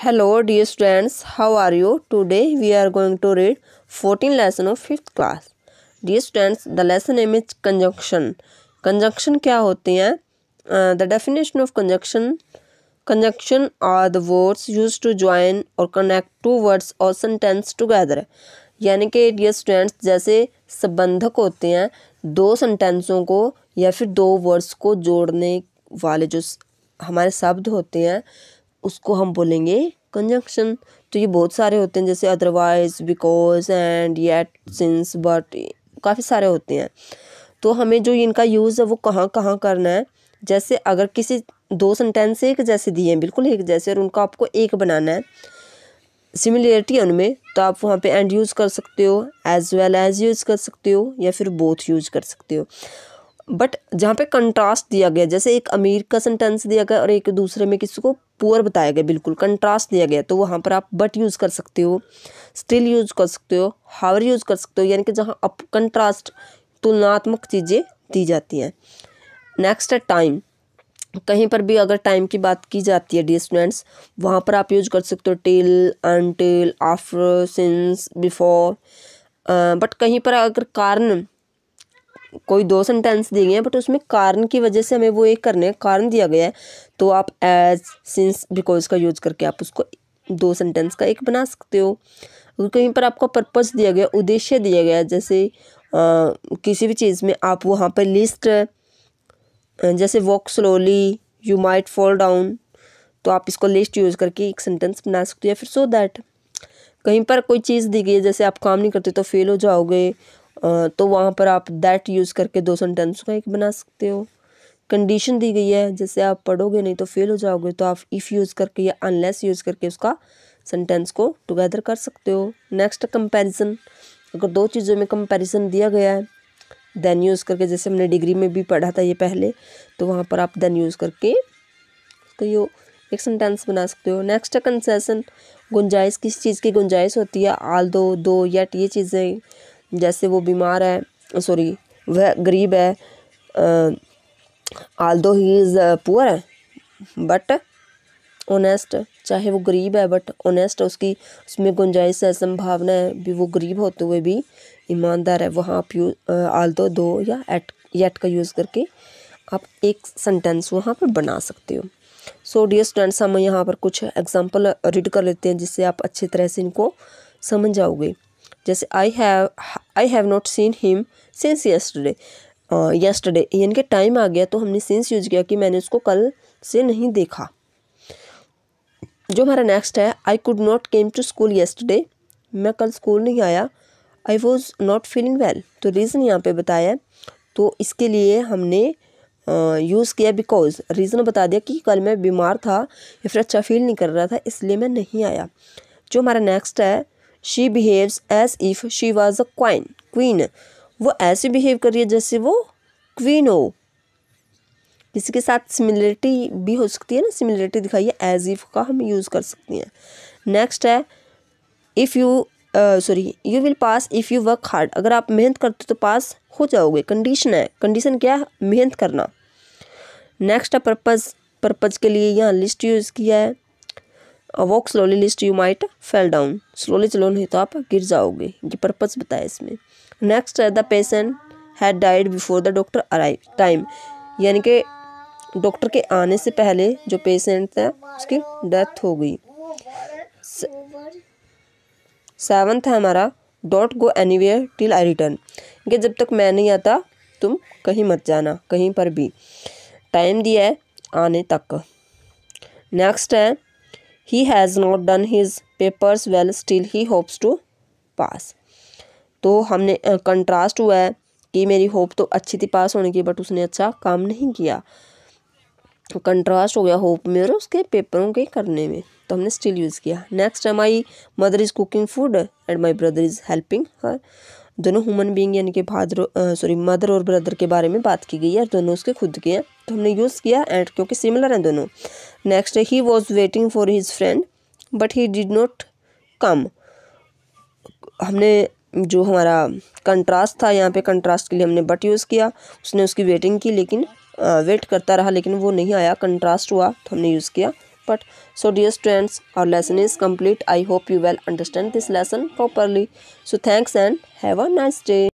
hello dear students how are you today we are going to read fourteen lesson of fifth class dear students the lesson M is conjunction conjunction क्या होते हैं the definition of conjunction conjunction are the words use to join और connect two words और sentence together यानी कि dear students जैसे संबंधक होते हैं दो सेंटेंसों को या फिर दो वर्ड्स को जोड़ने वाले जो हमारे शब्द होते हैं उसको हम बोलेंगे कंजंक्शन तो ये बहुत सारे होते हैं जैसे otherwise because and yet since but काफ़ी सारे होते हैं तो हमें जो इनका यूज़ है वो कहाँ कहाँ करना है जैसे अगर किसी दो सेंटेंस एक जैसे दिए हैं बिल्कुल एक जैसे और उनका आपको एक बनाना है सिमिलरिटी है उनमें तो आप वहाँ पे एंड यूज़ कर सकते हो एज वेल एज यूज़ कर सकते हो या फिर बोथ यूज़ कर सकते हो बट जहाँ पे कंट्रास्ट दिया गया जैसे एक अमीर का सेंटेंस दिया गया और एक दूसरे में किसी को पुअर बताया गया बिल्कुल कंट्रास्ट दिया गया तो वहाँ पर आप बट यूज़ कर सकते हो स्टिल यूज़ कर सकते हो हावर यूज़ कर सकते हो यानी कि जहाँ अप कंट्रास्ट तुलनात्मक चीज़ें दी जाती हैं नेक्स्ट है टाइम कहीं पर भी अगर टाइम की बात की जाती है डी स्टूडेंट्स वहाँ पर आप यूज कर सकते हो till until after since before but कहीं पर अगर कारण कोई दो सेंटेंस दिए गए हैं बट उसमें कारण की वजह से हमें वो एक करने कारण दिया गया है तो आप एज सिंस बिकॉज का यूज करके आप उसको दो सेंटेंस का एक बना सकते हो कहीं पर आपका पर्पस दिया गया उद्देश्य दिया गया जैसे आ, किसी भी चीज़ में आप वहाँ पर लिस्ट जैसे walk slowly you might fall down तो आप इसको लिस्ट यूज़ करके एक सेंटेंस बना सकते हो या फिर सो so दैट कहीं पर कोई चीज़ दी गई है जैसे आप काम नहीं करते तो फेल हो जाओगे तो वहाँ पर आप दैट यूज़ करके दो सेंटेंस का एक बना सकते हो कंडीशन दी गई है जैसे आप पढ़ोगे नहीं तो फेल हो जाओगे तो आप इफ़ यूज़ करके या अनलेस यूज़ करके उसका सेंटेंस को टुगेदर कर सकते हो नेक्स्ट कंपैरिजन अगर दो चीज़ों में कंपैरिजन दिया गया है देन यूज़ करके जैसे हमने डिग्री में भी पढ़ा था ये पहले तो वहाँ पर आप देन यूज़ करके उसका यो एक सेंटेंस बना सकते हो नेक्स्ट कंसेसन गुंजाइश किस चीज़ की गुंजाइश होती है आल दो दो या ये चीज़ें जैसे वो बीमार है सॉरी वह गरीब है although he is poor है बट ओनेस्ट चाहे वो गरीब है बट ओनेस्ट उसकी उसमें गुंजाइश है संभावना है भी वो गरीब होते हुए भी ईमानदार है वहाँ आप यू आल दो दो या एट येट का यूज़ करके आप एक सेंटेंस वहाँ पर बना सकते हो सो डियर स्टूडेंट्स हम यहाँ पर कुछ एग्जांपल रीड कर लेते हैं जिससे आप अच्छी तरह से इनको समझ जाओगे जैसे I have I have not seen him since yesterday yesterday यानी कि टाइम आ गया तो हमने सिंस यूज किया कि मैंने उसको कल से नहीं देखा जो हमारा नेक्स्ट है I could not came to school yesterday मैं कल स्कूल नहीं आया I was not feeling well तो रीज़न यहाँ पे बताया तो इसके लिए हमने यूज़ uh, किया बिकॉज रीज़न बता दिया कि कल मैं बीमार था या फिर अच्छा फील नहीं कर रहा था इसलिए मैं नहीं आया जो हमारा नेक्स्ट है she behaves as if she was a quine queen वो ऐसे बिहेव कर रही है जैसे वो क्वीन हो किसी के साथ सिमिलरिटी भी हो सकती है ना सिमिलरिटी दिखाइए एज इफ़ का हम यूज़ कर सकते हैं नेक्स्ट है if you sorry you will pass if you work hard अगर आप मेहनत करते हो तो पास हो जाओगे कंडीशन है कंडीशन क्या है मेहनत करना नेक्स्ट है पर्पज़ पर्पज़ के लिए यहाँ लिस्ट यूज़ किया है walk slowly lest you might fail down slowly चलो नहीं तो आप गिर जाओगे ये पर्पज़ बताया इसमें नेक्स्ट है the patient had died before the doctor arrive time यानी कि डॉक्टर के आने से पहले जो पेशेंट था उसकी डेथ हो गई सेवन्थ है हमारा don't go anywhere till I return कि जब तक मैं नहीं आता तुम कहीं मत जाना कहीं पर भी टाइम दिया है आने तक नेक्स्ट है he has not done his papers well still he hopes to pass तो हमने कंट्रास्ट हुआ है कि मेरी होप तो अच्छी थी पास होने की बट उसने अच्छा काम नहीं किया कंट्रास्ट तो हो गया होप में और उसके पेपरों के करने में तो हमने स्टिल यूज़ किया नेक्स्ट है my mother is cooking food and my brother is helping her दोनों ह्यूमन बींग यानी कि फादर सॉरी मदर और ब्रदर के बारे में बात की गई है दोनों उसके खुद के हैं तो हमने यूज़ किया एंड क्योंकि सिमिलर हैं दोनों next he was waiting for his friend but he did not come हमने जो हमारा कंट्रास्ट था यहाँ पे कंट्रास्ट के लिए हमने बट यूज़ किया उसने उसकी वेटिंग की लेकिन वेट करता रहा लेकिन वो नहीं आया कंट्रास्ट हुआ तो हमने यूज़ किया but so dear students our lesson is complete i hope you will understand this lesson properly so thanks and have a nice day